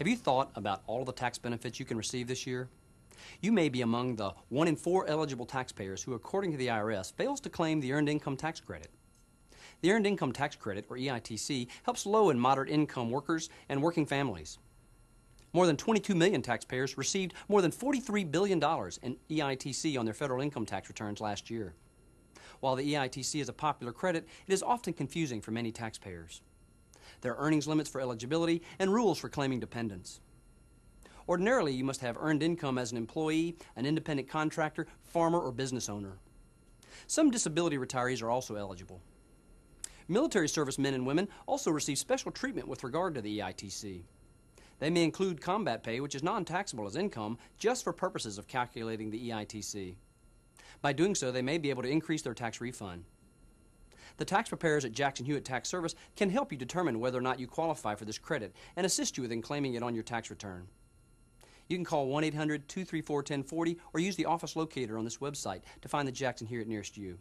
Have you thought about all the tax benefits you can receive this year? You may be among the one in four eligible taxpayers who, according to the IRS, fails to claim the Earned Income Tax Credit. The Earned Income Tax Credit, or EITC, helps low and moderate income workers and working families. More than 22 million taxpayers received more than $43 billion in EITC on their federal income tax returns last year. While the EITC is a popular credit, it is often confusing for many taxpayers. Their earnings limits for eligibility and rules for claiming dependents. Ordinarily, you must have earned income as an employee, an independent contractor, farmer, or business owner. Some disability retirees are also eligible. Military service men and women also receive special treatment with regard to the EITC. They may include combat pay, which is non taxable as income, just for purposes of calculating the EITC. By doing so, they may be able to increase their tax refund. The tax preparers at Jackson Hewitt Tax Service can help you determine whether or not you qualify for this credit and assist you with in claiming it on your tax return. You can call 1 800 234 1040 or use the office locator on this website to find the Jackson Hewitt nearest you.